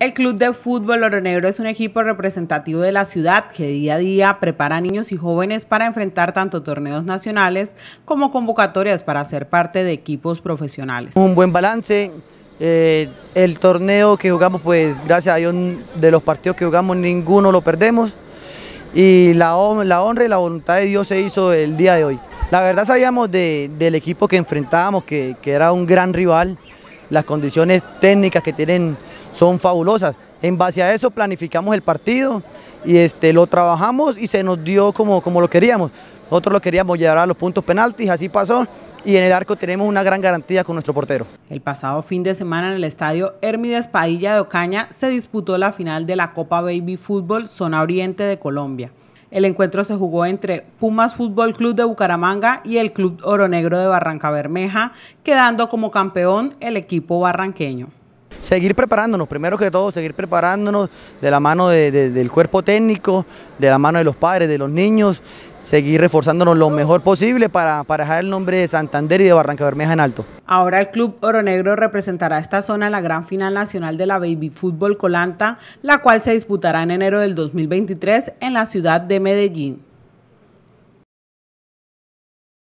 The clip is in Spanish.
El Club de Fútbol Oro Negro es un equipo representativo de la ciudad que día a día prepara niños y jóvenes para enfrentar tanto torneos nacionales como convocatorias para ser parte de equipos profesionales. Un buen balance, eh, el torneo que jugamos, pues gracias a Dios de los partidos que jugamos ninguno lo perdemos y la, honra y la voluntad de Dios se hizo el día de hoy. La verdad sabíamos del equipo que enfrentábamos, que era un gran rival, las condiciones técnicas que tienen son fabulosas. En base a eso planificamos el partido y este, lo trabajamos y se nos dio como, como lo queríamos. Nosotros lo queríamos llevar a los puntos penaltis, así pasó y en el arco tenemos una gran garantía con nuestro portero. El pasado fin de semana en el estadio Hermides Padilla de Ocaña se disputó la final de la Copa Baby Fútbol Zona Oriente de Colombia. El encuentro se jugó entre Pumas Fútbol Club de Bucaramanga y el Club Oro Negro de Barranca Bermeja, quedando como campeón el equipo barranqueño seguir preparándonos, primero que todo, seguir preparándonos de la mano del cuerpo técnico, de la mano de los padres, de los niños, seguir reforzándonos lo mejor posible para, para dejar el nombre de Santander y de Barranca Bermeja en alto. Ahora el Club Oro Negro representará esta zona en la gran final nacional de la Baby Fútbol Colanta, la cual se disputará en enero del 2023 en la ciudad de Medellín.